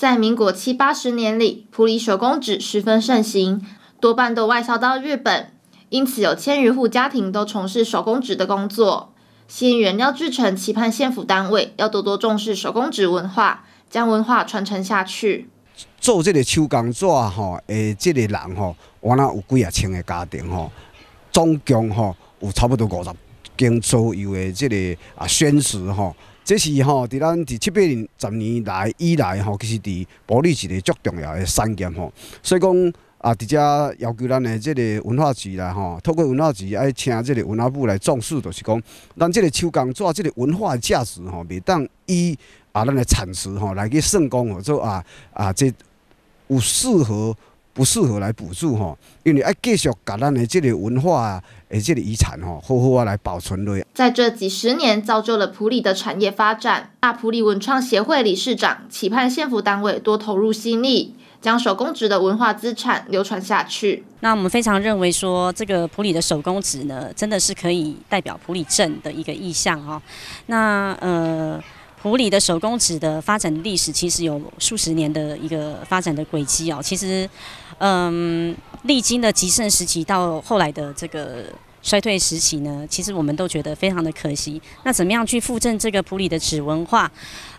在民国七八十年里，普里手工纸十分盛行，多半都外销到日本，因此有千余户家庭都从事手工纸的工作。新原料制成，期盼县府单位要多多重视手工纸文化，将文化传承下去。做这个手工纸吼，诶，这个人吼，我那有几啊千个家庭吼，总共吼有差不多五十间左右的这个啊宣纸吼。这是吼，伫咱伫七八年十年来以来吼，其实伫保利一个足重要的产业吼。所以讲啊，伫遮要求咱的即个文化局啦吼，透过文化局爱请即个文化部来重视，就是讲咱即个手工做即个文化价值吼，袂当以啊咱的产值吼来去算讲吼，做啊啊即有适合。不适合来补助哈，因为要继续把咱的这里文化啊，诶，这里遗产哈，好好啊来保存落。在这几十年造就了普里的产业发展，大普里文创协会理事长期盼县府单位多投入心力，将手工纸的文化资产流传下去。那我们非常认为说，这个普里的手工纸呢，真的是可以代表普里镇的一个意向哈。那呃。普里的手工纸的发展历史其实有数十年的一个发展的轨迹哦，其实，嗯，历经的极盛时期到后来的这个衰退时期呢，其实我们都觉得非常的可惜。那怎么样去复振这个普里的纸文化？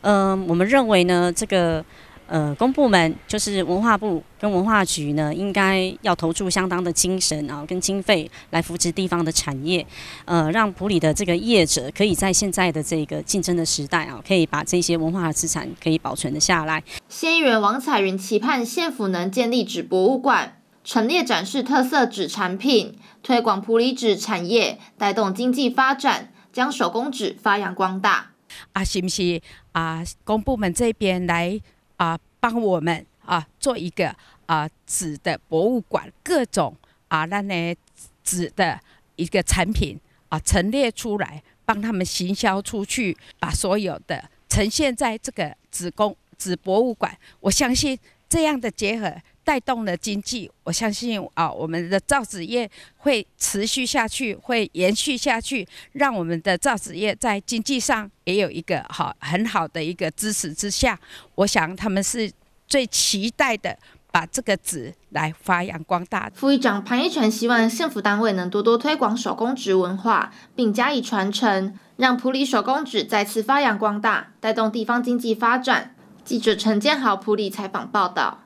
嗯，我们认为呢，这个。呃，公部门就是文化部跟文化局呢，应该要投注相当的精神啊，跟经费来扶持地方的产业，呃，让普里的这个业者可以在现在的这个竞争的时代啊，可以把这些文化的资产可以保存的下来。议员王彩云期盼县府能建立纸博物馆，陈列展示特色纸产品，推广普里纸产业，带动经济发展，将手工纸发扬光大。啊，是不是啊？公部门这边来。啊，帮我们啊做一个啊纸的博物馆，各种啊那呢纸的一个产品啊陈列出来，帮他们行销出去，把所有的呈现在这个纸工纸博物馆。我相信这样的结合。带动了经济，我相信啊，我们的造纸业会持续下去，会延续下去，让我们的造纸业在经济上也有一个好很好的一个支持之下。我想他们是最期待的，把这个纸来发扬光大。副议长潘一泉希望县府单位能多多推广手工纸文化，并加以传承，让普里手工纸再次发扬光大，带动地方经济发展。记者陈建豪普里采访报道。